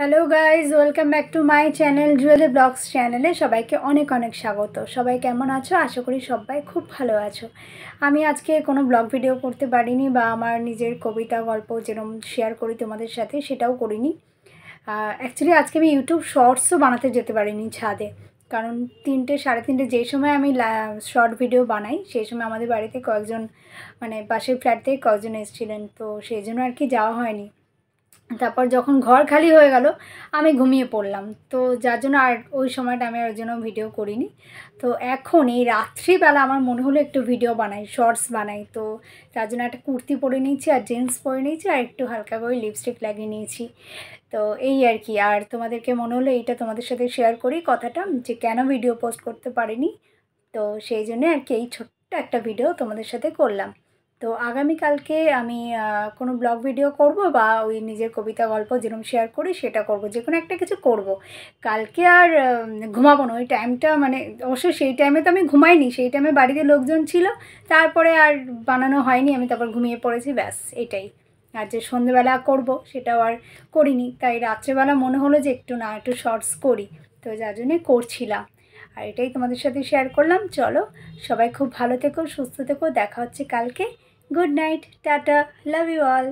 hello guys welcome back to my channel Jueli blogs চ্যানেলে সবাইকে অনেক অনেক স্বাগত সবাই কেমন আছো আশা করি সবাই খুব ভালো আছো আমি আজকে কোনো ব্লগ ভিডিও করতে পারিনি বা আমার নিজের কবিতা গল্প যেরকম শেয়ার করি তোমাদের সাথে সেটাও করিনি অ্যাকচুয়ালি আজকে আমি ইউটিউব শর্টসও বানাতে যেতে পারিনি ছাদে কারণ তিনটে সাড়ে তিনটে যেই সময় আমি শর্ট ভিডিও বানাই সেই সময় আমাদের বাড়িতে কয়েকজন মানে পাশের ফ্ল্যাট থেকে কয়েকজন এসেছিলেন তো সেই জন্য আর কি যাওয়া হয়নি তারপর যখন ঘর খালি হয়ে গেল আমি ঘুমিয়ে পড়লাম তো যার জন্য আর ওই সময়টা আমি আর জন্য ভিডিও করিনি তো এখন এই রাত্রিবেলা আমার মনে হলো একটু ভিডিও বানাই শর্টস বানাই তো তার জন্য একটা কুর্তি পরে নিয়েছি আর জিন্স পরে নিয়েছি আর একটু হালকা করে লিপস্টিক লাগিয়ে নিয়েছি তো এই আর কি আর তোমাদেরকে মনে হলো এইটা তোমাদের সাথে শেয়ার করি কথাটা যে কেন ভিডিও পোস্ট করতে পারিনি তো সেই জন্য আর কি এই ছোট্ট একটা ভিডিও তোমাদের সাথে করলাম তো আগামীকালকে আমি কোনো ব্লগ ভিডিও করব বা ওই নিজের কবিতা গল্প যেরকম শেয়ার করি সেটা করব যে কোনো একটা কিছু করব কালকে আর ঘুমাবো না ওই টাইমটা মানে অবশ্য সেই টাইমে তো আমি ঘুমাইনি সেই টাইমে বাড়িতে লোকজন ছিল তারপরে আর বানানো হয়নি আমি তারপর ঘুমিয়ে পড়েছি ব্যাস এটাই আর যে সন্ধ্যেবেলা করব সেটাও আর করিনি তাই রাত্রেবেলা মনে হলো যে একটু না একটু শর্টস করি তো যার জন্যে করছিলাম আর এটাই তোমাদের সাথে শেয়ার করলাম চলো সবাই খুব ভালো থেকো সুস্থ থেকো দেখা হচ্ছে কালকে good night tata love you all